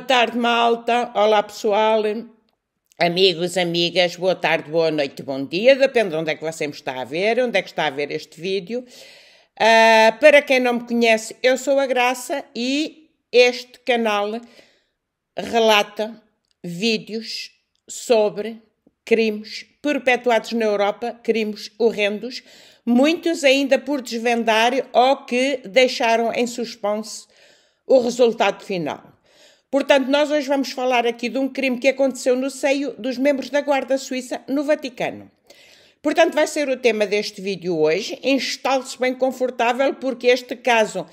Boa tarde, malta. Olá, pessoal. Amigos, amigas, boa tarde, boa noite, bom dia. Depende de onde é que você me está a ver, onde é que está a ver este vídeo. Uh, para quem não me conhece, eu sou a Graça e este canal relata vídeos sobre crimes perpetuados na Europa, crimes horrendos, muitos ainda por desvendar ou que deixaram em suspense o resultado final. Portanto, nós hoje vamos falar aqui de um crime que aconteceu no seio dos membros da Guarda Suíça no Vaticano. Portanto, vai ser o tema deste vídeo hoje. Instale-se bem confortável, porque este caso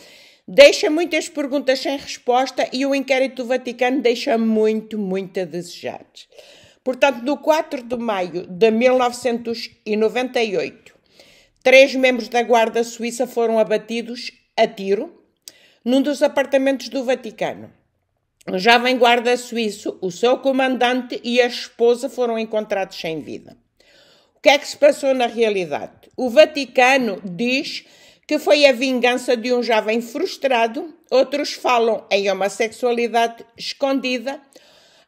deixa muitas perguntas sem resposta e o inquérito do Vaticano deixa muito, muito a desejar. Portanto, no 4 de maio de 1998, três membros da Guarda Suíça foram abatidos a tiro num dos apartamentos do Vaticano. Um jovem guarda suíço, o seu comandante e a esposa foram encontrados sem vida. O que é que se passou na realidade? O Vaticano diz que foi a vingança de um jovem frustrado, outros falam em uma sexualidade escondida,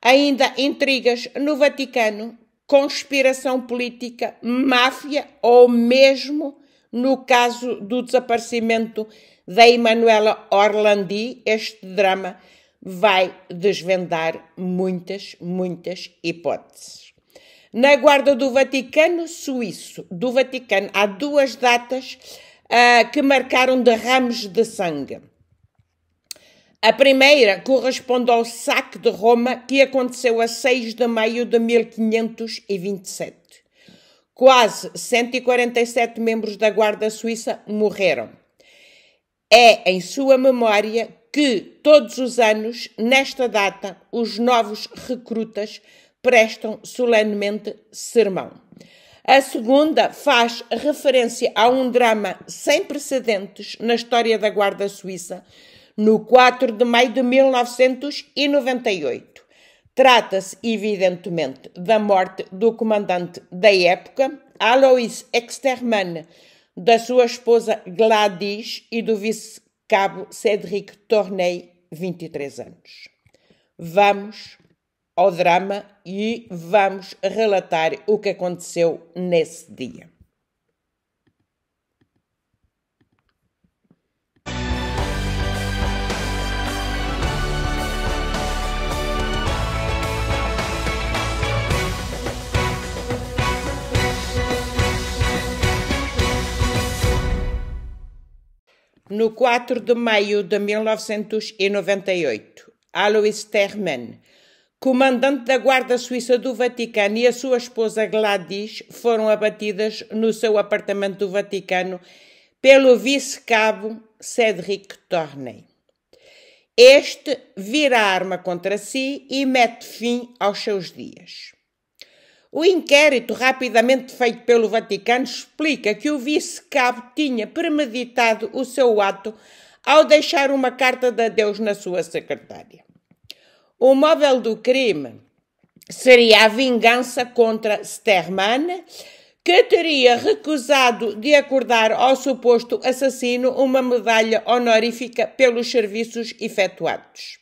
ainda intrigas no Vaticano, conspiração política, máfia ou mesmo no caso do desaparecimento da Emanuela Orlandi, este drama vai desvendar muitas, muitas hipóteses. Na Guarda do Vaticano Suíço, do Vaticano, há duas datas uh, que marcaram derrames de sangue. A primeira corresponde ao saque de Roma, que aconteceu a 6 de maio de 1527. Quase 147 membros da Guarda Suíça morreram. É em sua memória que todos os anos, nesta data, os novos recrutas prestam solenemente sermão. A segunda faz referência a um drama sem precedentes na história da Guarda Suíça, no 4 de maio de 1998. Trata-se, evidentemente, da morte do comandante da época, Alois Extermann, da sua esposa Gladys e do vice Cabo Cédric Tornei, 23 anos. Vamos ao drama e vamos relatar o que aconteceu nesse dia. No 4 de maio de 1998, Alois Terman, comandante da Guarda Suíça do Vaticano e a sua esposa Gladys foram abatidas no seu apartamento do Vaticano pelo vice-cabo Cedric Torney. Este vira a arma contra si e mete fim aos seus dias. O inquérito rapidamente feito pelo Vaticano explica que o vice-cabo tinha premeditado o seu ato ao deixar uma carta de adeus na sua secretária. O móvel do crime seria a vingança contra Sterman, que teria recusado de acordar ao suposto assassino uma medalha honorífica pelos serviços efetuados.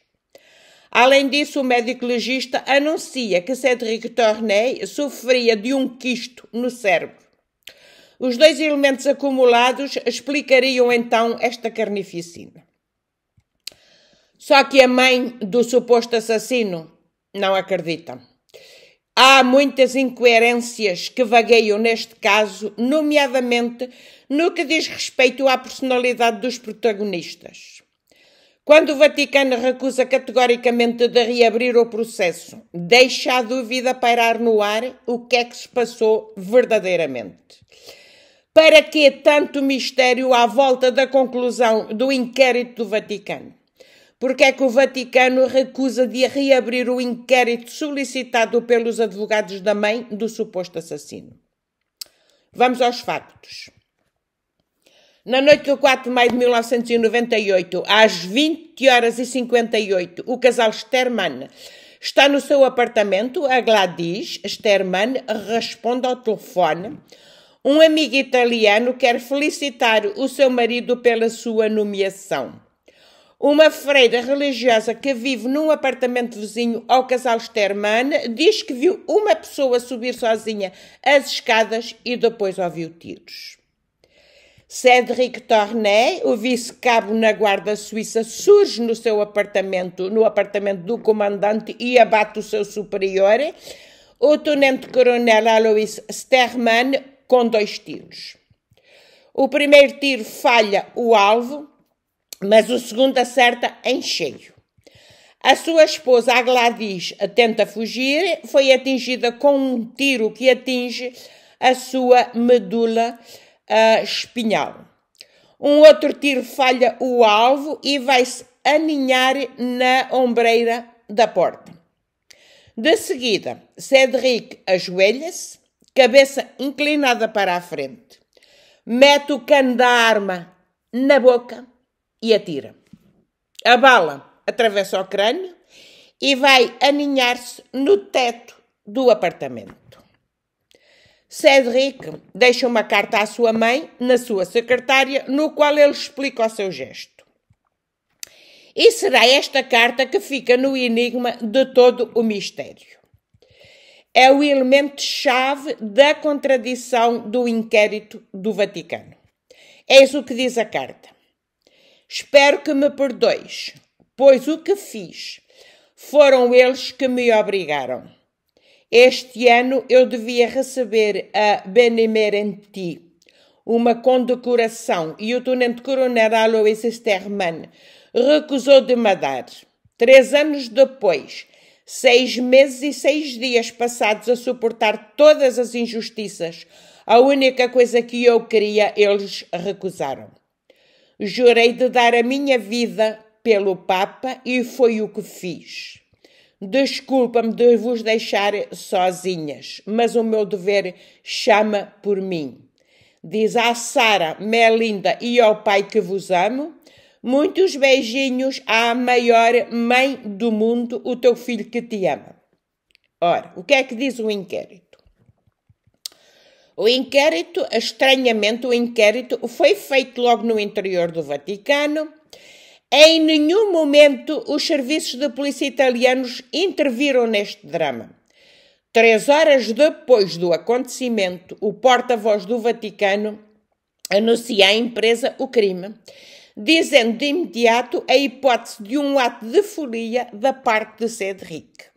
Além disso, o médico legista anuncia que Cédric Tornay sofria de um quisto no cérebro. Os dois elementos acumulados explicariam então esta carnificina. Só que a mãe do suposto assassino não acredita. Há muitas incoerências que vagueiam neste caso, nomeadamente no que diz respeito à personalidade dos protagonistas. Quando o Vaticano recusa categoricamente de reabrir o processo, deixa a dúvida pairar no ar o que é que se passou verdadeiramente. Para que tanto mistério à volta da conclusão do inquérito do Vaticano? Porque é que o Vaticano recusa de reabrir o inquérito solicitado pelos advogados da mãe do suposto assassino? Vamos aos factos. Na noite do 4 de maio de 1998, às 20 horas e 58, o casal Sterman está no seu apartamento. A Gladys Sterman responde ao telefone. Um amigo italiano quer felicitar o seu marido pela sua nomeação. Uma freira religiosa que vive num apartamento vizinho ao casal Sterman diz que viu uma pessoa subir sozinha as escadas e depois ouviu tiros. Cédric Tornay, o vice-cabo na Guarda Suíça, surge no seu apartamento, no apartamento do comandante e abate o seu superior, o tenente-coronel Alois Sterman, com dois tiros. O primeiro tiro falha o alvo, mas o segundo acerta em cheio. A sua esposa, a Gladys, tenta fugir, foi atingida com um tiro que atinge a sua medula a espinhal. Um outro tiro falha o alvo e vai-se aninhar na ombreira da porta. De seguida, Cedric ajoelha-se, cabeça inclinada para a frente, mete o cano da arma na boca e atira. A bala atravessa o crânio e vai aninhar-se no teto do apartamento. Cédric deixa uma carta à sua mãe, na sua secretária, no qual ele explica o seu gesto. E será esta carta que fica no enigma de todo o mistério. É o elemento-chave da contradição do inquérito do Vaticano. Eis o que diz a carta. Espero que me perdoes, pois o que fiz foram eles que me obrigaram. Este ano eu devia receber a Benemerenti, uma condecoração, e o tenente-coronel Alois Sterman recusou de me dar. Três anos depois, seis meses e seis dias passados a suportar todas as injustiças, a única coisa que eu queria, eles recusaram. Jurei de dar a minha vida pelo Papa e foi o que fiz. Desculpa-me de vos deixar sozinhas, mas o meu dever chama por mim. Diz à Sara, Melinda e ao pai que vos amo. Muitos beijinhos à maior mãe do mundo, o teu filho que te ama. Ora, o que é que diz o inquérito? O inquérito, estranhamente, o inquérito foi feito logo no interior do Vaticano em nenhum momento os serviços de polícia italianos interviram neste drama. Três horas depois do acontecimento, o porta-voz do Vaticano anuncia à empresa o crime, dizendo de imediato a hipótese de um ato de folia da parte de Cedric.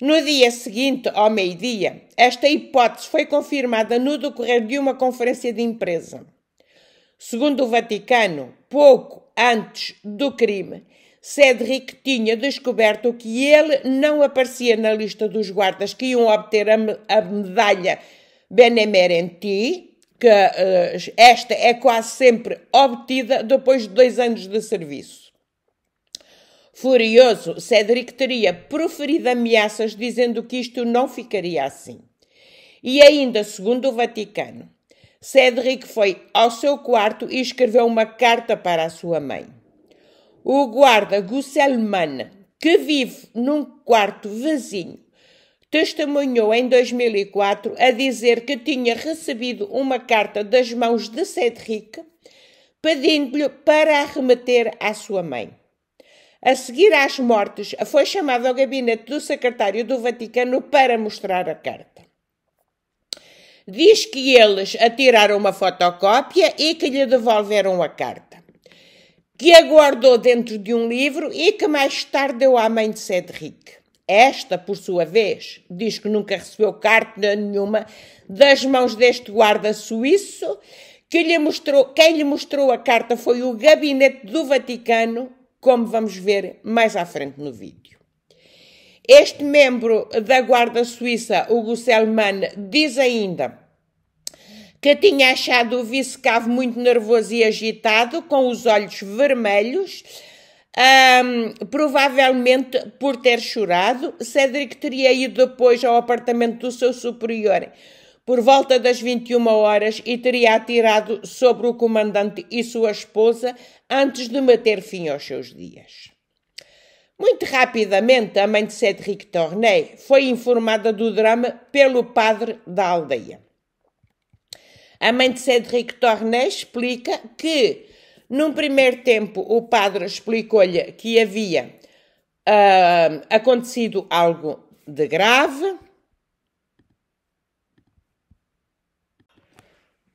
No dia seguinte, ao meio-dia, esta hipótese foi confirmada no decorrer de uma conferência de empresa. Segundo o Vaticano, pouco antes do crime, Cedric tinha descoberto que ele não aparecia na lista dos guardas que iam obter a, medalha Benemerenti, que uh, esta é quase sempre obtida depois de dois anos de serviço. Furioso, Cedric teria proferido ameaças dizendo que isto não ficaria assim. E ainda, segundo o Vaticano, Cédric foi ao seu quarto e escreveu uma carta para a sua mãe. O guarda Gusselman, que vive num quarto vizinho, testemunhou em 2004 a dizer que tinha recebido uma carta das mãos de Cédric pedindo-lhe para a remeter à sua mãe. A seguir às mortes, foi chamado ao gabinete do secretário do Vaticano para mostrar a carta diz que eles atiraram uma fotocópia e que lhe devolveram a carta, que a guardou dentro de um livro e que mais tarde deu à mãe de Cedric. Esta, por sua vez, diz que nunca recebeu carta nenhuma das mãos deste guarda suíço, que lhe mostrou, quem lhe mostrou a carta foi o gabinete do Vaticano, como vamos ver mais à frente no vídeo. Este membro da Guarda Suíça, Hugo Selman, diz ainda que tinha achado o vice-cavo muito nervoso e agitado, com os olhos vermelhos, um, provavelmente por ter chorado. Cedric teria ido depois ao apartamento do seu superior por volta das 21 horas e teria atirado sobre o comandante e sua esposa antes de meter fim aos seus dias. Muito rapidamente, a mãe de Cédric Tornay foi informada do drama pelo padre da aldeia. A mãe de Cédric Tornay explica que, num primeiro tempo, o padre explicou-lhe que havia uh, acontecido algo de grave.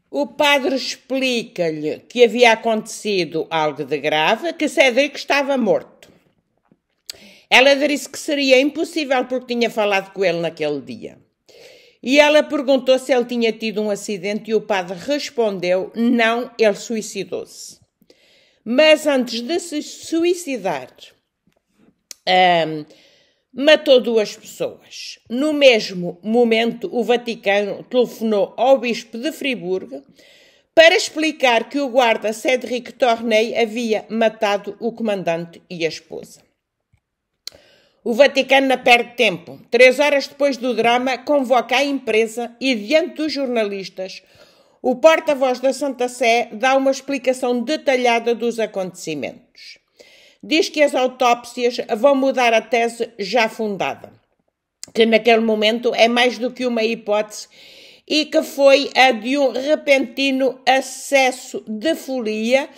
O padre explica-lhe que havia acontecido algo de grave, que Cédric estava morto. Ela disse que seria impossível porque tinha falado com ele naquele dia. E ela perguntou se ele tinha tido um acidente e o padre respondeu: não, ele suicidou-se. Mas antes de se suicidar, um, matou duas pessoas. No mesmo momento, o Vaticano telefonou ao bispo de Friburgo para explicar que o guarda Cédric Tornei havia matado o comandante e a esposa. O Vaticano não perde tempo. Três horas depois do drama, convoca a imprensa e, diante dos jornalistas, o porta-voz da Santa Sé dá uma explicação detalhada dos acontecimentos. Diz que as autópsias vão mudar a tese já fundada, que naquele momento é mais do que uma hipótese e que foi a de um repentino acesso de folia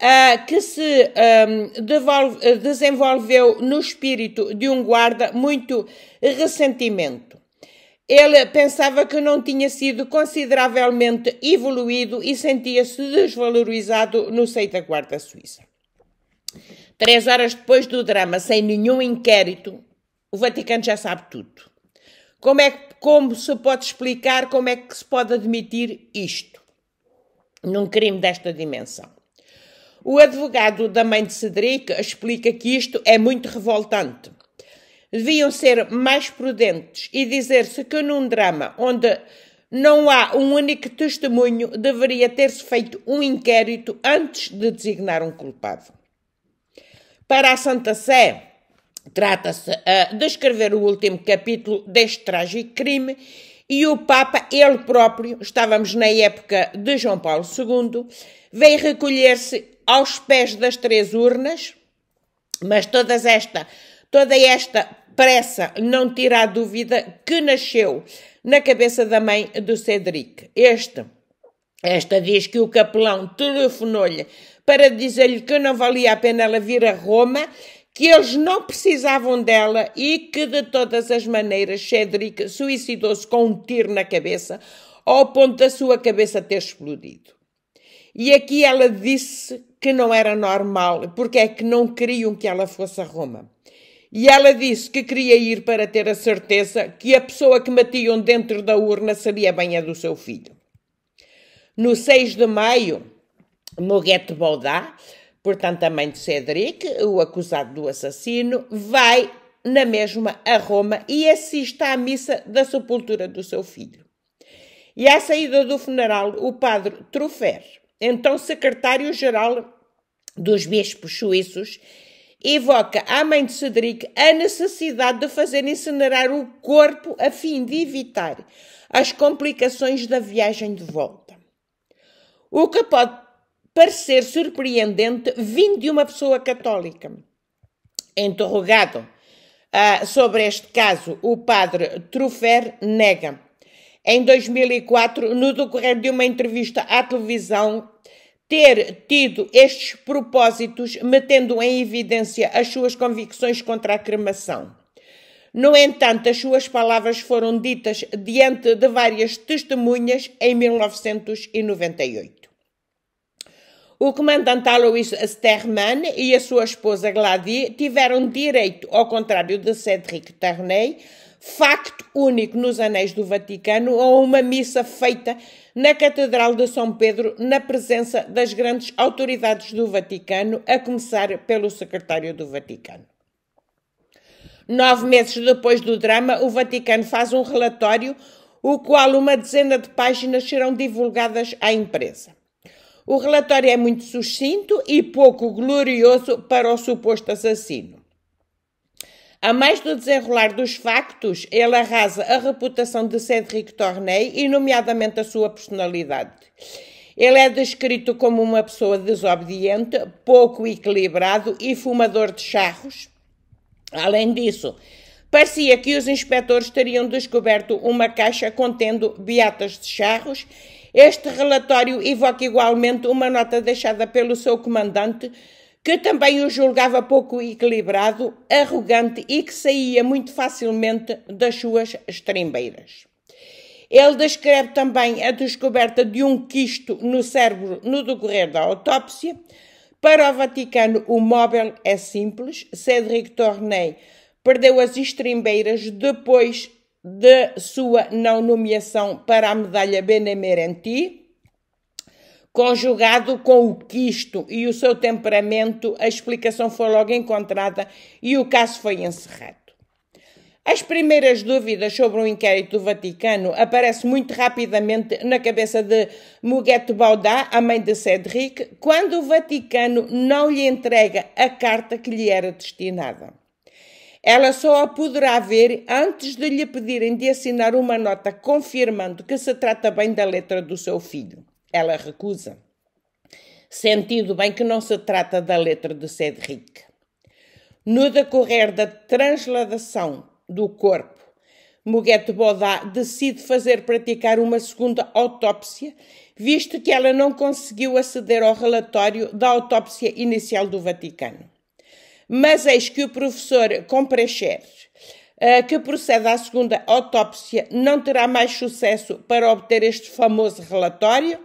uh, que se um, devolve, desenvolveu no espírito de um guarda muito ressentimento. Ele pensava que não tinha sido consideravelmente evoluído e sentia-se desvalorizado no seio da Guarda Suíça. Três horas depois do drama, sem nenhum inquérito, o Vaticano já sabe tudo. Como é que, como se pode explicar, como é que se pode admitir isto num crime desta dimensão? O advogado da mãe de Cedric explica que isto é muito revoltante. Deviam ser mais prudentes e dizer-se que num drama onde não há um único testemunho, deveria ter-se feito um inquérito antes de designar um culpado. Para a Santa Sé, trata-se uh, de escrever o último capítulo deste trágico crime e o Papa, ele próprio, estávamos na época de João Paulo II, veio recolher-se aos pés das três urnas, mas todas esta, toda esta pressa não tira a dúvida que nasceu na cabeça da mãe do Cedric. Este, esta diz que o capelão telefonou-lhe para dizer-lhe que não valia a pena ela vir a Roma, que eles não precisavam dela e que, de todas as maneiras, Cedric suicidou-se com um tiro na cabeça, ao ponto da sua cabeça ter explodido. E aqui ela disse que não era normal, porque é que não queriam que ela fosse a Roma. E ela disse que queria ir para ter a certeza que a pessoa que matiam dentro da urna seria bem a do seu filho. No 6 de maio, Moguete Baudá, portanto a mãe de Cedric, o acusado do assassino, vai na mesma a Roma e assiste à missa da sepultura do seu filho. E à saída do funeral, o padre Trufer, então secretário-geral dos bispos suíços, evoca à mãe de Cedric a necessidade de fazer incinerar o corpo a fim de evitar as complicações da viagem de volta. O que pode parecer surpreendente vindo de uma pessoa católica. Interrogado ah, sobre este caso, o padre Trufer nega. Em 2004, no decorrer de uma entrevista à televisão, ter tido estes propósitos, metendo em evidência as suas convicções contra a cremação. No entanto, as suas palavras foram ditas diante de várias testemunhas em 1998. O comandante Alois Sterman e a sua esposa Gladie tiveram direito, ao contrário de Cédric Tarnay, facto único nos Anéis do Vaticano, a uma missa feita na Catedral de São Pedro, na presença das grandes autoridades do Vaticano, a começar pelo secretário do Vaticano. Nove meses depois do drama, o Vaticano faz um relatório, o qual uma dezena de páginas serão divulgadas à imprensa. O relatório é muito sucinto e pouco glorioso para o suposto assassino. A mais do desenrolar dos factos, ele arrasa a reputação de Cédric Tornei e, nomeadamente, a sua personalidade. Ele é descrito como uma pessoa desobediente, pouco equilibrado e fumador de charros. Além disso, parecia que os inspectores teriam descoberto uma caixa contendo beatas de charros este relatório evoca igualmente uma nota deixada pelo seu comandante, que também o julgava pouco equilibrado, arrogante e que saía muito facilmente das suas estrimbeiras. Ele descreve também a descoberta de um quisto no cérebro no decorrer da autópsia. Para o Vaticano, o móvel é simples. Cédric Tornei perdeu as estrimbeiras depois da sua não nomeação para a medalha Benemerenti, conjugado com o quisto e o seu temperamento, a explicação foi logo encontrada e o caso foi encerrado. As primeiras dúvidas sobre o inquérito do Vaticano aparecem muito rapidamente na cabeça de Muguete Baudá, a mãe de Cédric, quando o Vaticano não lhe entrega a carta que lhe era destinada. Ela só a poderá ver antes de lhe pedirem de assinar uma nota confirmando que se trata bem da letra do seu filho. Ela recusa. Sentindo bem que não se trata da letra de Cedric. No decorrer da transladação do corpo, Muguete Bodá decide fazer praticar uma segunda autópsia, visto que ela não conseguiu aceder ao relatório da autópsia inicial do Vaticano. Mas eis que o professor Comprecheres, eh, que procede à segunda autópsia, não terá mais sucesso para obter este famoso relatório.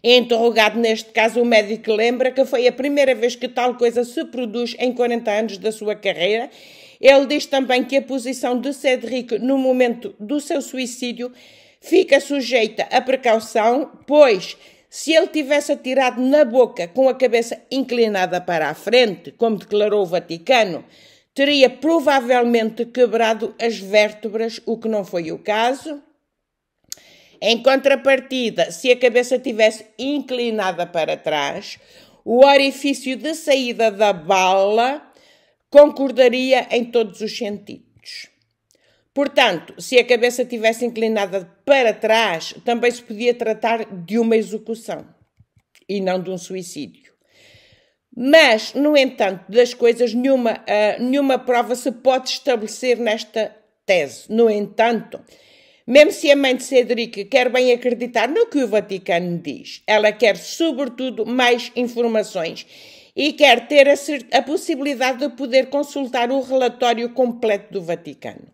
É interrogado neste caso, o médico lembra que foi a primeira vez que tal coisa se produz em 40 anos da sua carreira. Ele diz também que a posição de Cedric no momento do seu suicídio fica sujeita à precaução, pois se ele tivesse atirado na boca com a cabeça inclinada para a frente, como declarou o Vaticano, teria provavelmente quebrado as vértebras, o que não foi o caso. Em contrapartida, se a cabeça tivesse inclinada para trás, o orifício de saída da bala concordaria em todos os sentidos. Portanto, se a cabeça tivesse inclinada para trás, também se podia tratar de uma execução e não de um suicídio. Mas, no entanto, das coisas, nenhuma, uh, nenhuma prova se pode estabelecer nesta tese. No entanto, mesmo se a mãe de Cedric quer bem acreditar no que o Vaticano diz, ela quer, sobretudo, mais informações e quer ter a, a possibilidade de poder consultar o relatório completo do Vaticano.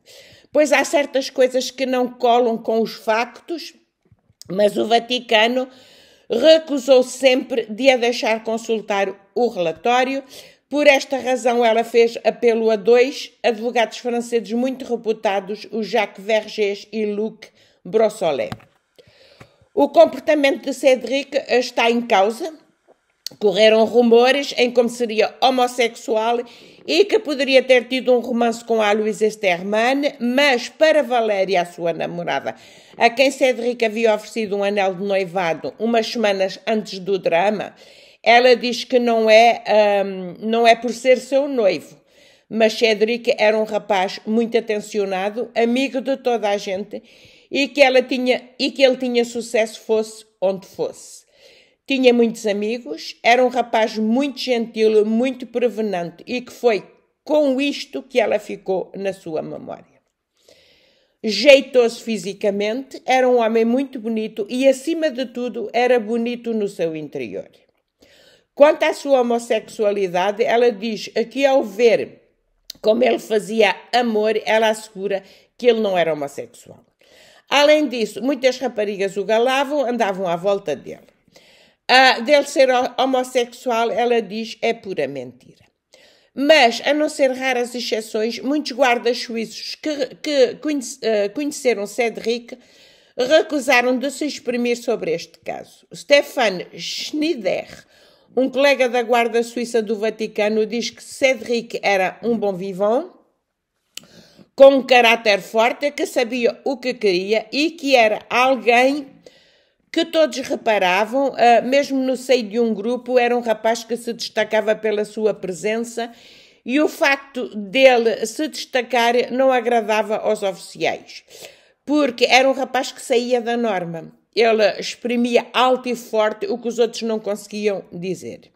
Pois há certas coisas que não colam com os factos, mas o Vaticano recusou sempre de a deixar consultar o relatório. Por esta razão, ela fez apelo a dois advogados franceses muito reputados, o Jacques Vergès e Luc Brossolet. O comportamento de Cédric está em causa. Correram rumores em como seria homossexual e que poderia ter tido um romance com a Luísa Sterman, mas para Valéria, a sua namorada, a quem Cédric havia oferecido um anel de noivado umas semanas antes do drama, ela diz que não é, um, não é por ser seu noivo. Mas Cédric era um rapaz muito atencionado, amigo de toda a gente, e que, ela tinha, e que ele tinha sucesso fosse onde fosse. Tinha muitos amigos, era um rapaz muito gentil, muito prevenante e que foi com isto que ela ficou na sua memória. Jeitou-se fisicamente, era um homem muito bonito e, acima de tudo, era bonito no seu interior. Quanto à sua homossexualidade, ela diz que, ao ver como ele fazia amor, ela assegura que ele não era homossexual. Além disso, muitas raparigas o galavam, andavam à volta dele dele ser homossexual, ela diz, é pura mentira. Mas, a não ser raras exceções, muitos guardas suíços que, que conhece, eh, conheceram Cedric recusaram de se exprimir sobre este caso. Stefan Schneider, um colega da Guarda Suíça do Vaticano, diz que Cedric era um bom vivant, com um caráter forte, que sabia o que queria e que era alguém que todos reparavam, uh, mesmo no seio de um grupo, era um rapaz que se destacava pela sua presença e o facto dele se destacar não agradava aos oficiais, porque era um rapaz que saía da norma. Ele exprimia alto e forte o que os outros não conseguiam dizer.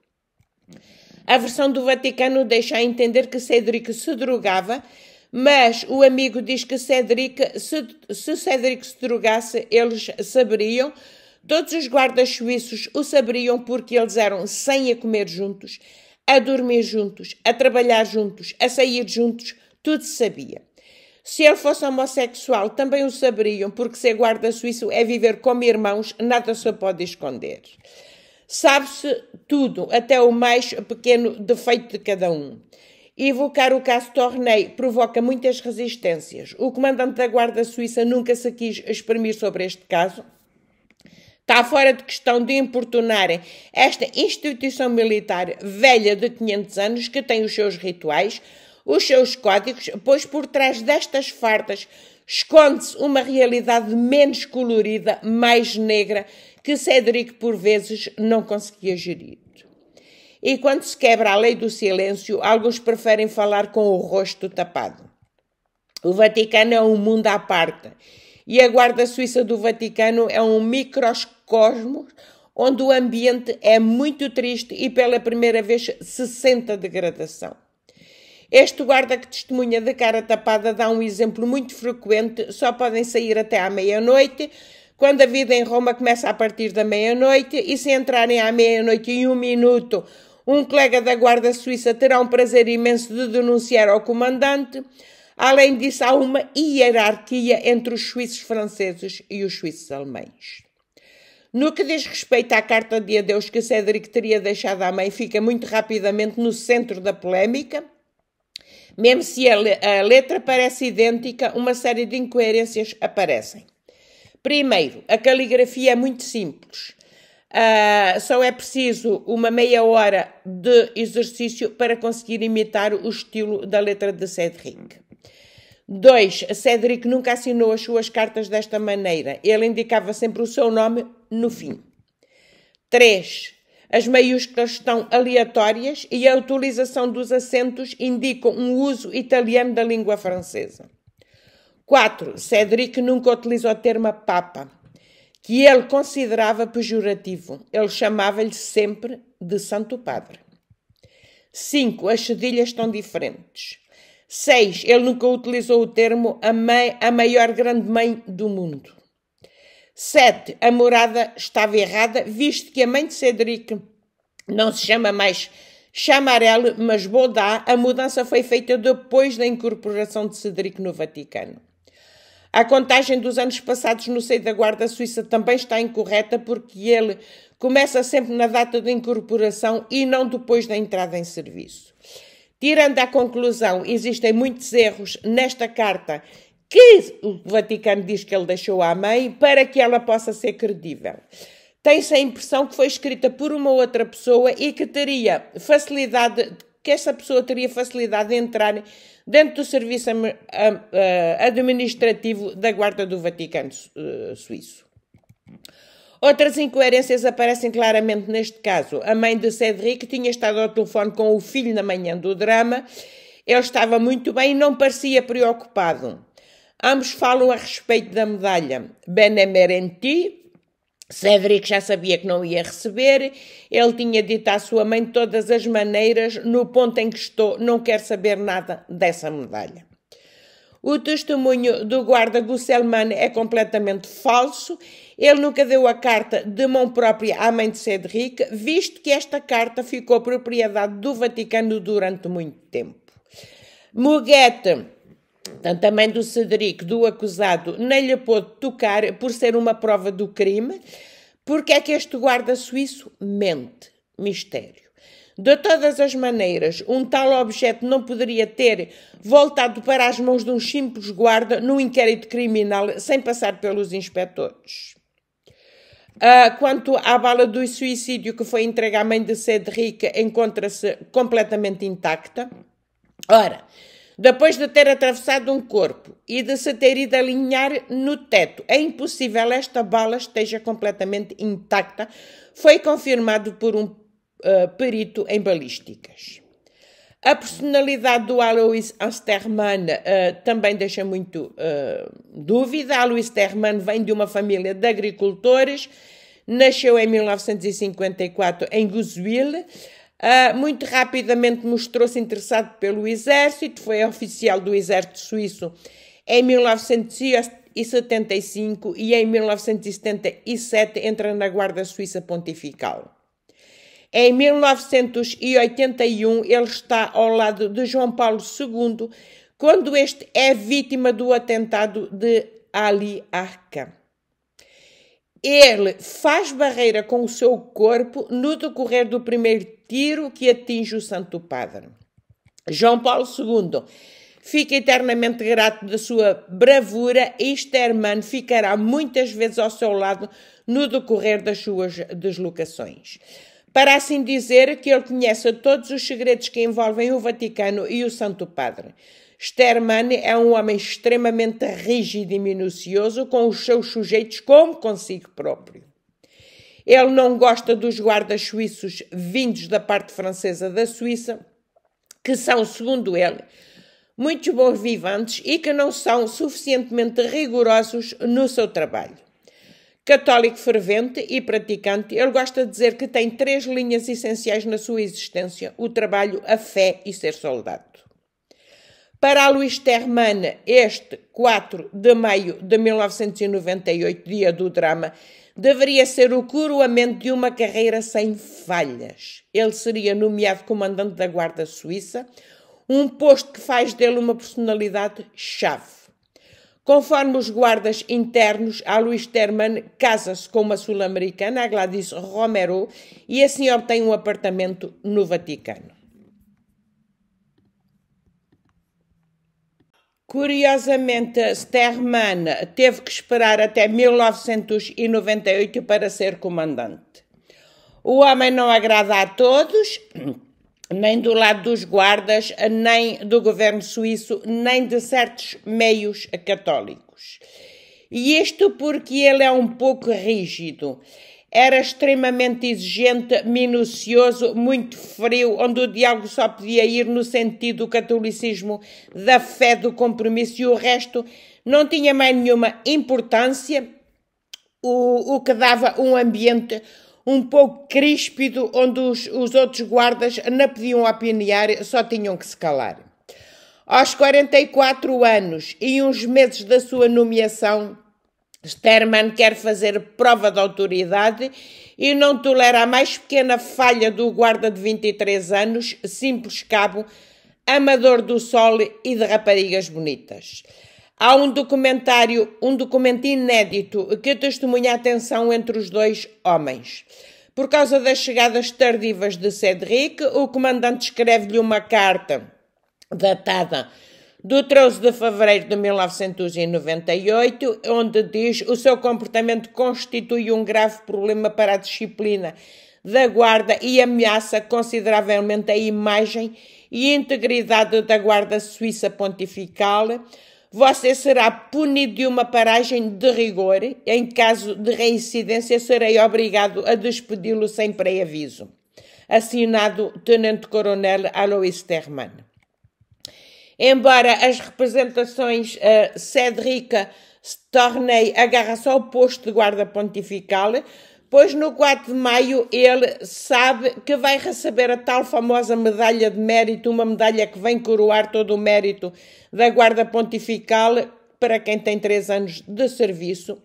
A versão do Vaticano deixa a entender que Cedric se drogava, mas o amigo diz que Cedric, se, se Cedric se drogasse, eles saberiam, Todos os guardas suíços o saberiam porque eles eram sem a comer juntos, a dormir juntos, a trabalhar juntos, a sair juntos, tudo se sabia. Se ele fosse homossexual, também o saberiam, porque ser guarda suíço é viver como irmãos, nada se pode esconder. Sabe-se tudo, até o mais pequeno defeito de cada um. Evocar o caso Tornei provoca muitas resistências. O comandante da Guarda Suíça nunca se quis exprimir sobre este caso. Está fora de questão de importunarem esta instituição militar velha de 500 anos que tem os seus rituais, os seus códigos, pois por trás destas fardas esconde-se uma realidade menos colorida, mais negra, que Cédric por vezes não conseguia gerir. E quando se quebra a lei do silêncio, alguns preferem falar com o rosto tapado. O Vaticano é um mundo à parte e a Guarda Suíça do Vaticano é um microcosmo onde o ambiente é muito triste e pela primeira vez se sente a degradação. Este guarda que testemunha de cara tapada dá um exemplo muito frequente, só podem sair até à meia-noite, quando a vida em Roma começa a partir da meia-noite, e se entrarem à meia-noite em um minuto, um colega da Guarda Suíça terá um prazer imenso de denunciar ao comandante, Além disso, há uma hierarquia entre os suíços franceses e os suíços alemães. No que diz respeito à carta de adeus que Cédric teria deixado à mãe, fica muito rapidamente no centro da polémica. Mesmo se a letra parece idêntica, uma série de incoerências aparecem. Primeiro, a caligrafia é muito simples. Uh, só é preciso uma meia hora de exercício para conseguir imitar o estilo da letra de Cédric. 2. Cédric nunca assinou as suas cartas desta maneira. Ele indicava sempre o seu nome no fim. 3. As maiúsculas estão aleatórias e a utilização dos acentos indicam um uso italiano da língua francesa. 4. Cédric nunca utilizou o termo Papa, que ele considerava pejorativo. Ele chamava-lhe sempre de Santo Padre. 5. As cedilhas estão diferentes. Seis, ele nunca utilizou o termo a, mãe, a maior grande mãe do mundo. Sete, a morada estava errada, visto que a mãe de Cedric não se chama mais Chamarelle, mas Bodá. A mudança foi feita depois da incorporação de Cedric no Vaticano. A contagem dos anos passados no seio da Guarda Suíça também está incorreta, porque ele começa sempre na data da incorporação e não depois da entrada em serviço. Tirando a conclusão, existem muitos erros nesta carta que o Vaticano diz que ele deixou à mãe para que ela possa ser credível. Tem-se a impressão que foi escrita por uma outra pessoa e que teria facilidade, que essa pessoa teria facilidade de entrar dentro do serviço eh, eh, administrativo da Guarda do Vaticano eh, Suíço. Outras incoerências aparecem claramente neste caso. A mãe de Cedric tinha estado ao telefone com o filho na manhã do drama. Ele estava muito bem e não parecia preocupado. Ambos falam a respeito da medalha. Benemerenti, Cedric já sabia que não ia receber. Ele tinha dito à sua mãe de todas as maneiras, no ponto em que estou, não quer saber nada dessa medalha. O testemunho do guarda Gusselman é completamente falso ele nunca deu a carta de mão própria à mãe de Cedric, visto que esta carta ficou propriedade do Vaticano durante muito tempo. Muguete, também a mãe do Cedric, do acusado, nem lhe pôde tocar por ser uma prova do crime. Porque é que este guarda suíço mente? Mistério. De todas as maneiras, um tal objeto não poderia ter voltado para as mãos de um simples guarda num inquérito criminal sem passar pelos inspectores. Uh, quanto à bala do suicídio que foi entregue à mãe de Cedric, encontra-se completamente intacta. Ora, depois de ter atravessado um corpo e de se ter ido alinhar no teto, é impossível esta bala esteja completamente intacta, foi confirmado por um uh, perito em balísticas. A personalidade do Alois Ansterman uh, eh, também deixa muito uh, dúvida. Alois Terman vem de uma família de agricultores, nasceu em 1954 em Guzwil. Uh, eh, muito rapidamente mostrou-se interessado pelo exército, foi oficial do exército suíço em 1975 e em 1977 entra na Guarda Suíça Pontifical. Em 1981, ele está ao lado de João Paulo II, quando este é vítima do atentado de Ali Arca. Ele faz barreira com o seu corpo no decorrer do primeiro tiro que atinge o Santo Padre. João Paulo II fica eternamente grato da sua bravura e Sterman ficará muitas vezes ao seu lado no decorrer das suas deslocações para assim dizer que ele conhece todos os segredos que envolvem o Vaticano e o Santo Padre. Sterman é um homem extremamente rígido e minucioso com os seus sujeitos como consigo próprio. Ele não gosta dos guardas suíços vindos da parte francesa da Suíça, que são, segundo ele, muito bons vivantes e que não são suficientemente rigorosos no seu trabalho. Católico fervente e praticante, ele gosta de dizer que tem três linhas essenciais na sua existência: o trabalho, a fé e ser soldado. Para Luís Terman, este 4 de maio de 1998, dia do drama, deveria ser o coroamento de uma carreira sem falhas. Ele seria nomeado comandante da Guarda Suíça, um posto que faz dele uma personalidade-chave. Conforme os guardas internos, a Luís Terman casa-se com uma sul-americana, a Gladys Romero, e assim obtém um apartamento no Vaticano. Curiosamente, Sterman teve que esperar até 1998 para ser comandante. O homem não agrada a todos nem do lado dos guardas, nem do governo suíço, nem de certos meios católicos. E isto porque ele é um pouco rígido. Era extremamente exigente, minucioso, muito frio, onde o diálogo só podia ir no sentido do catolicismo, da fé, do compromisso e o resto não tinha mais nenhuma importância, o, o que dava um ambiente um pouco críspido, onde os, os outros guardas não podiam apinear, só tinham que se calar. Aos 44 anos e uns meses da sua nomeação, Sterman quer fazer prova de autoridade e não tolera a mais pequena falha do guarda de 23 anos, simples cabo, amador do sol e de raparigas bonitas. Há um documentário, um documento inédito que testemunha a tensão entre os dois homens. Por causa das chegadas tardivas de Cedric, o comandante escreve-lhe uma carta datada do 13 de fevereiro de 1998, onde diz o seu comportamento constitui um grave problema para a disciplina da Guarda e ameaça consideravelmente a imagem e integridade da Guarda Suíça Pontifical você será punido de uma paragem de rigor. Em caso de reincidência, serei obrigado a despedi-lo sem pré-aviso. Assinado Tenente-Coronel Alois Terman. Embora as representações a eh, Cédrica se tornei agarra-se ao posto de guarda pontifical, pois no 4 de maio ele sabe que vai receber a tal famosa medalha de mérito, uma medalha que vem coroar todo o mérito da Guarda Pontifical para quem tem 3 anos de serviço.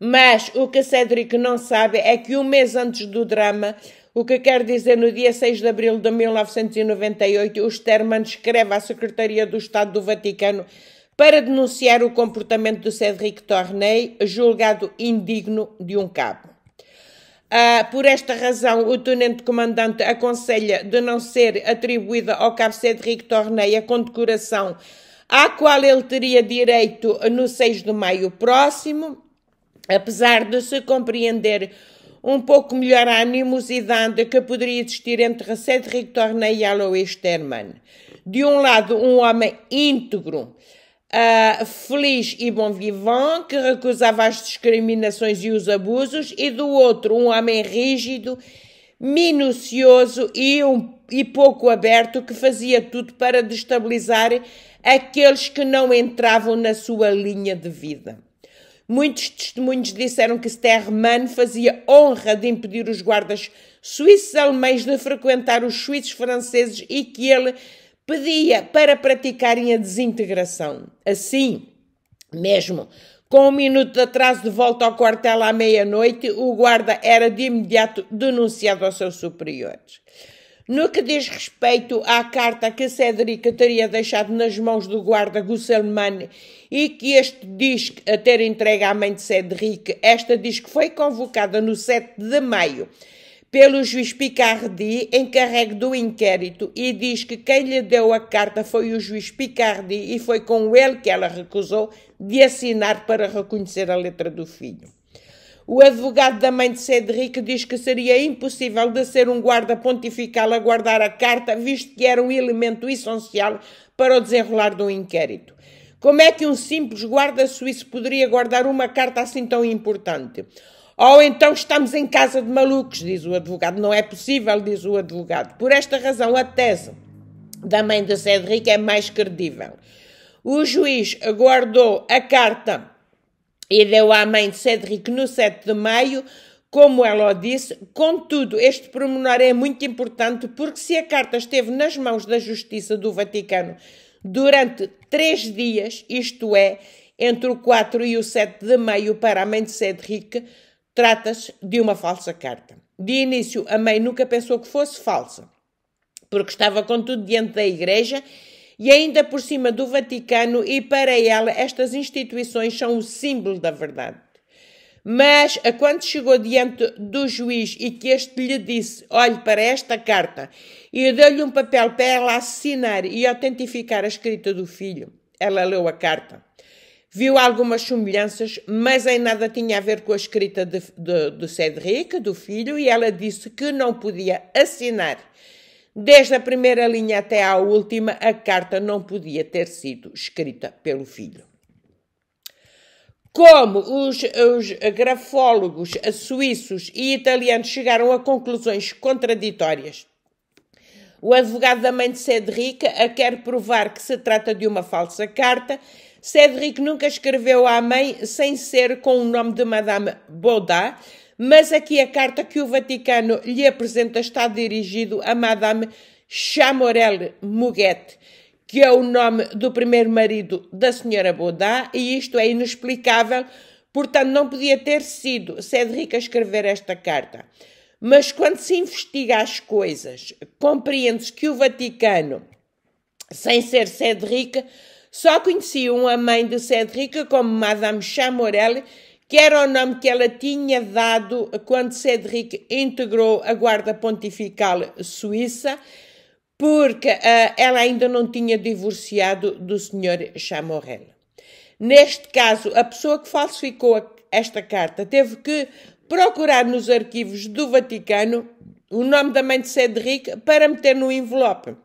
Mas o que Cédric não sabe é que um mês antes do drama, o que quer dizer no dia 6 de abril de 1998, o Sterman escreve à Secretaria do Estado do Vaticano para denunciar o comportamento do Cédric Tornei, julgado indigno de um cabo. Uh, por esta razão, o Tenente Comandante aconselha de não ser atribuída ao Cabo Cédric Tornei a condecoração à qual ele teria direito no 6 de maio próximo, apesar de se compreender um pouco melhor a animosidade que poderia existir entre Cédric Tornei e Alois Terman. De um lado, um homem íntegro, uh, feliz e bom vivant, que recusava as discriminações e os abusos, e do outro, um homem rígido, minucioso e, um, e pouco aberto, que fazia tudo para destabilizar aqueles que não entravam na sua linha de vida. Muitos testemunhos disseram que Sterman fazia honra de impedir os guardas suíços alemães de frequentar os suíços franceses e que ele pedia para praticarem a desintegração. Assim, mesmo com um minuto de atraso de volta ao quartel à meia-noite, o guarda era de imediato denunciado aos seus superiores. No que diz respeito à carta que Cédric teria deixado nas mãos do guarda Gusselmann e que este diz a ter entregue à mãe de Cédric, esta diz que foi convocada no 7 de maio pelo juiz Picardi, encarregue do inquérito, e diz que quem lhe deu a carta foi o juiz Picardi e foi com ele que ela recusou de assinar para reconhecer a letra do filho. O advogado da mãe de Cedric diz que seria impossível de ser um guarda pontifical a guardar a carta, visto que era um elemento essencial para o desenrolar de um inquérito. Como é que um simples guarda suíço poderia guardar uma carta assim tão importante? Ou então estamos em casa de malucos, diz o advogado. Não é possível, diz o advogado. Por esta razão, a tese da mãe de Cedric é mais credível. O juiz guardou a carta e deu à mãe de Cedric no 7 de maio, como ela o disse. Contudo, este promenor é muito importante porque se a carta esteve nas mãos da Justiça do Vaticano durante três dias, isto é, entre o 4 e o 7 de maio para a mãe de Cedric, Trata-se de uma falsa carta. De início, a mãe nunca pensou que fosse falsa, porque estava contudo diante da Igreja e ainda por cima do Vaticano, e para ela estas instituições são o símbolo da verdade. Mas a quando chegou diante do juiz e que este lhe disse: Olhe para esta carta, e deu-lhe um papel para ela assinar e autentificar a escrita do filho, ela leu a carta viu algumas semelhanças, mas em nada tinha a ver com a escrita de, de, do Cédric, do filho, e ela disse que não podia assinar. Desde a primeira linha até à última, a carta não podia ter sido escrita pelo filho. Como os, os grafólogos suíços e italianos chegaram a conclusões contraditórias o advogado da mãe de Cédric a quer provar que se trata de uma falsa carta Cédric nunca escreveu à mãe sem ser com o nome de Madame Baudat, mas aqui a carta que o Vaticano lhe apresenta está dirigido a Madame Chamorel Muguet, que é o nome do primeiro marido da senhora Baudat, e isto é inexplicável, portanto não podia ter sido Cédric a escrever esta carta. Mas quando se investiga as coisas, compreende-se que o Vaticano, sem ser Cédric, só conheciam a mãe de Cédric como Madame Chamorel, que era o nome que ela tinha dado quando Cédric integrou a Guarda Pontifical Suíça, porque uh, ela ainda não tinha divorciado do Sr. Chamorel. Neste caso, a pessoa que falsificou esta carta teve que procurar nos arquivos do Vaticano o nome da mãe de Cédric para meter no envelope.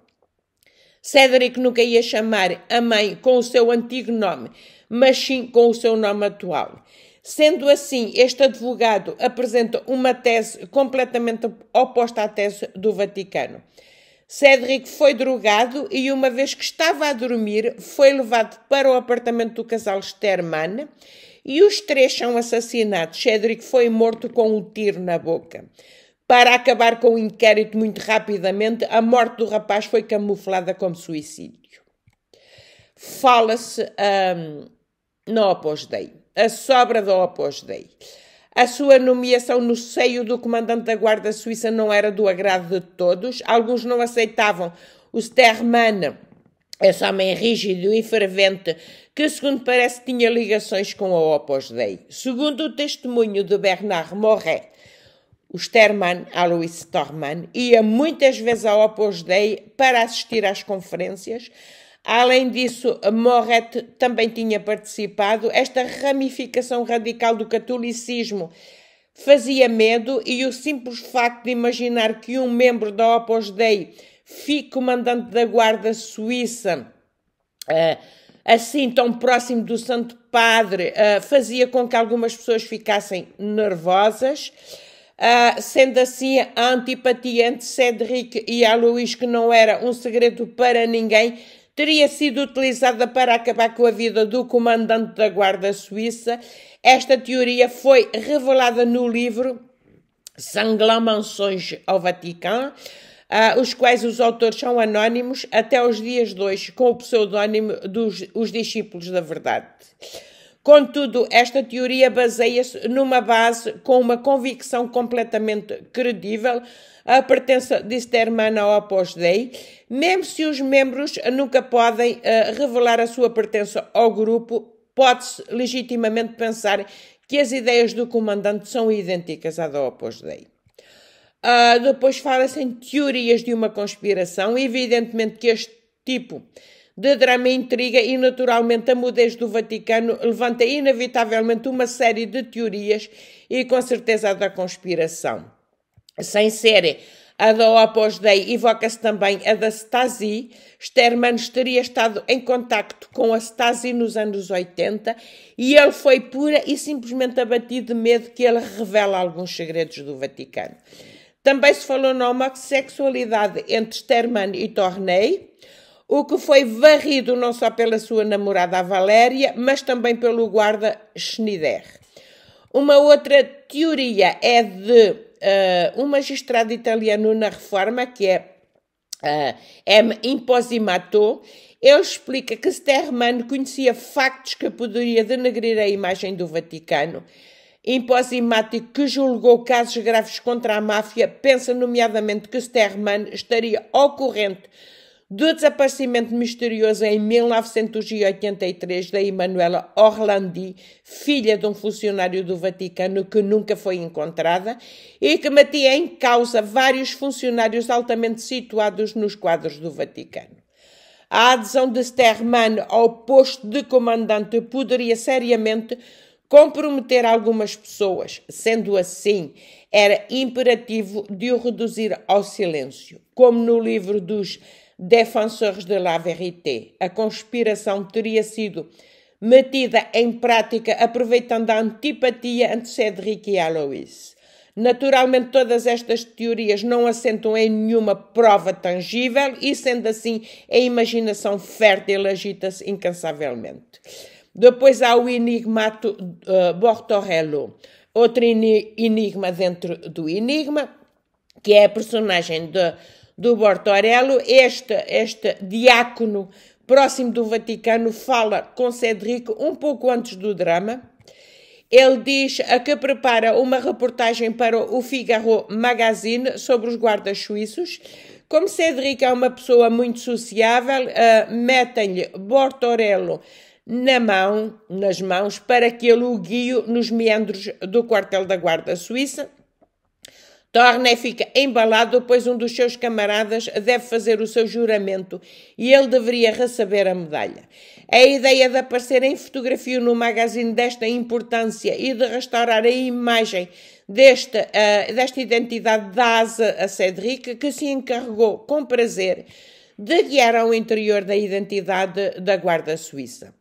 Cédric nunca ia chamar a mãe com o seu antigo nome, mas sim com o seu nome atual. Sendo assim, este advogado apresenta uma tese completamente oposta à tese do Vaticano. Cédric foi drogado e, uma vez que estava a dormir, foi levado para o apartamento do casal Sterman e os três são assassinados. Cédric foi morto com um tiro na boca. Para acabar com o inquérito muito rapidamente, a morte do rapaz foi camuflada como suicídio. Fala-se um, na Opus Dei, a sobra da Opus Dei. A sua nomeação no seio do comandante da Guarda Suíça não era do agrado de todos. Alguns não aceitavam o Sterman, esse homem rígido e fervente, que, segundo parece, tinha ligações com a Opus Dei. Segundo o testemunho de Bernard Morret, o Sterman Alois Storman, ia muitas vezes ao Opus Dei para assistir às conferências. Além disso, Moret também tinha participado. Esta ramificação radical do catolicismo fazia medo e o simples facto de imaginar que um membro da Opus Dei, fique comandante da guarda suíça, eh, assim tão próximo do Santo Padre, eh, fazia com que algumas pessoas ficassem nervosas. Uh, sendo assim, a antipatia entre Cedric e Alois que não era um segredo para ninguém, teria sido utilizada para acabar com a vida do comandante da Guarda Suíça. Esta teoria foi revelada no livro Sanglão Mansões ao Vaticano, uh, ah, os quais os autores são anónimos até os dias 2, hoje, com o pseudónimo dos Os Discípulos da Verdade. Contudo, esta teoria baseia-se numa base com uma convicção completamente credível, a pertença de Sterman ao Opus Dei, mesmo se os membros nunca podem uh, revelar a sua pertença ao grupo, pode-se legitimamente pensar que as ideias do comandante são idênticas à da Opus Dei. Uh, depois fala-se em teorias de uma conspiração, evidentemente que este tipo de drama e intriga e, naturalmente, a mudez do Vaticano levanta inevitavelmente uma série de teorias e, com certeza, a da conspiração. Sem ser a da Opus Dei evoca-se também a da Stasi. Sterman teria estado em contacto com a Stasi nos anos 80 e ele foi pura e simplesmente abatido de medo que ele revela alguns segredos do Vaticano. Também se falou na homossexualidade entre Sterman e Tornei, o que foi varrido não só pela sua namorada Valéria, mas também pelo guarda Schneider. Uma outra teoria é de uh, um magistrado italiano na reforma, que é uh, M. Imposimato, ele explica que Sterman conhecia factos que poderia denegrir a imagem do Vaticano. Imposimato, que julgou casos graves contra a máfia, pensa nomeadamente que Sterman estaria ao corrente do desaparecimento misterioso em 1983 da Emanuela Orlandi, filha de um funcionário do Vaticano que nunca foi encontrada e que metia em causa vários funcionários altamente situados nos quadros do Vaticano. A adesão de Sterman ao posto de comandante poderia seriamente comprometer algumas pessoas. Sendo assim, era imperativo de o reduzir ao silêncio, como no livro dos Defensores de la Vérité. A conspiração teria sido metida em prática aproveitando a antipatia entre Cédric e Alois. Naturalmente, todas estas teorias não assentam em nenhuma prova tangível e, sendo assim, a imaginação fértil agita-se incansavelmente. Depois há o enigmato uh, Bortorello, outro enigma dentro do enigma, que é a personagem de do Bortorello, este, este diácono próximo do Vaticano fala com Cedric um pouco antes do drama. Ele diz a que prepara uma reportagem para o Figaro Magazine sobre os guardas suíços. Como Cedric é uma pessoa muito sociável, uh, metem-lhe Bortorello na mão, nas mãos, para que ele o guie nos meandros do quartel da Guarda Suíça. Torna e fica embalado, pois um dos seus camaradas deve fazer o seu juramento e ele deveria receber a medalha. A ideia de aparecer em fotografia no magazine desta importância e de restaurar a imagem desta, uh, desta identidade da asa a Cedric, que se encarregou com prazer de guiar ao interior da identidade da Guarda Suíça.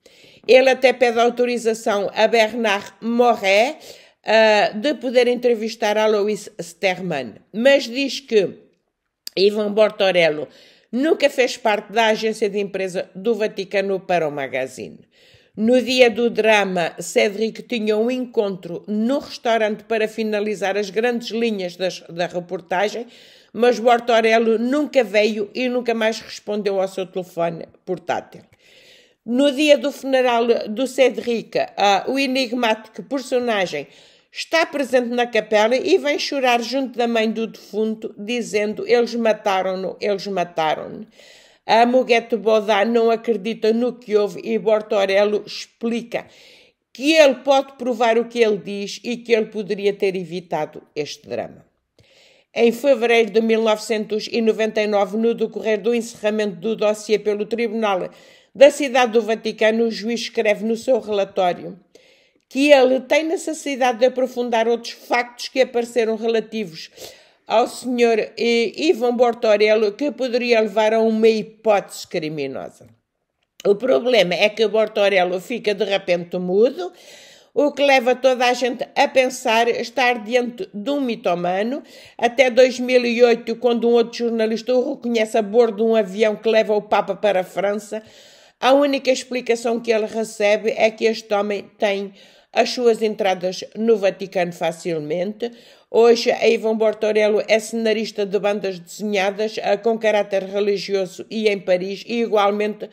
Ele até pede autorização a Bernard Moret, uh, de poder entrevistar a Lois Sterman, mas diz que Ivan Bortorello nunca fez parte da agência de imprensa do Vaticano para o magazine. No dia do drama, Cedric tinha um encontro no restaurante para finalizar as grandes linhas das, da reportagem, mas Bortorello nunca veio e nunca mais respondeu ao seu telefone portátil. No dia do funeral do Cedric, uh, ah, o enigmático personagem está presente na capela e vem chorar junto da mãe do defunto, dizendo: Eles mataram-no, eles mataram-no. A Mugueto Bodá não acredita no que houve e Bortorello explica que ele pode provar o que ele diz e que ele poderia ter evitado este drama. Em fevereiro de 1999, no decorrer do encerramento do dossiê pelo Tribunal da Cidade do Vaticano, o juiz escreve no seu relatório que ele tem necessidade de aprofundar outros factos que apareceram relativos ao Sr. Eh, Ivan Bortorello que poderia levar a uma hipótese criminosa. O problema é que Bortorello fica de repente mudo, o que leva toda a gente a pensar estar diante de um mitomano. Até 2008, quando um outro jornalista o reconhece a bordo de um avião que leva o Papa para a França, a única explicação que ele recebe é que este homem tem as suas entradas no Vaticano facilmente. Hoje, a Ivon Bortorello é cenarista de bandas desenhadas eh, com caráter religioso e em Paris, e igualmente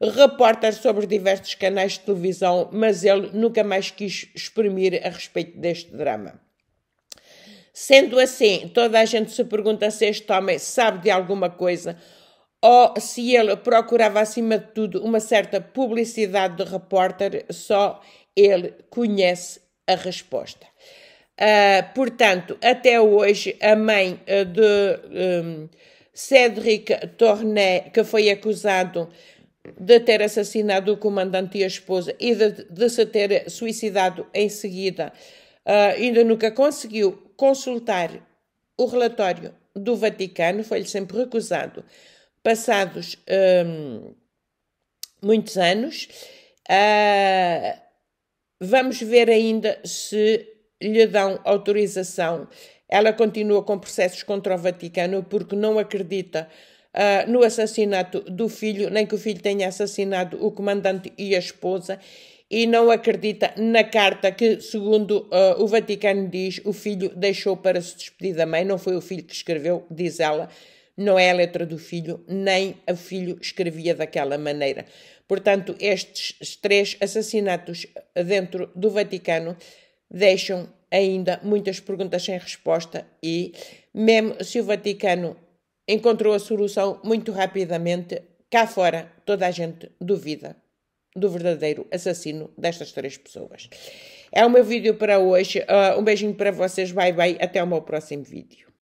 repórter sobre diversos canais de televisão, mas ele nunca mais quis exprimir a respeito deste drama. Sendo assim, toda a gente se pergunta se este homem sabe de alguma coisa ou se ele procurava, acima de tudo, uma certa publicidade de repórter só ele conhece a resposta. Uh, portanto, até hoje, a mãe ah, de um, Cédric Torné, que foi acusado de ter assassinado o comandante e a esposa e de, de se ter suicidado em seguida, uh, ainda nunca conseguiu consultar o relatório do Vaticano, foi-lhe sempre recusado, passados um, muitos anos. Uh, Vamos ver ainda se lhe dão autorização. Ela continua com processos contra o Vaticano porque não acredita uh, no assassinato do filho, nem que o filho tenha assassinado o comandante e a esposa, e não acredita na carta que, segundo uh, o Vaticano diz, o filho deixou para se despedir da mãe. Não foi o filho que escreveu, diz ela, não é a letra do filho, nem o filho escrevia daquela maneira. Portanto, estes três assassinatos dentro do Vaticano deixam ainda muitas perguntas sem resposta e, mesmo se o Vaticano encontrou a solução muito rapidamente, cá fora toda a gente duvida do verdadeiro assassino destas três pessoas. É o meu vídeo para hoje. Uh, um beijinho para vocês. Bye bye. Até o meu próximo vídeo.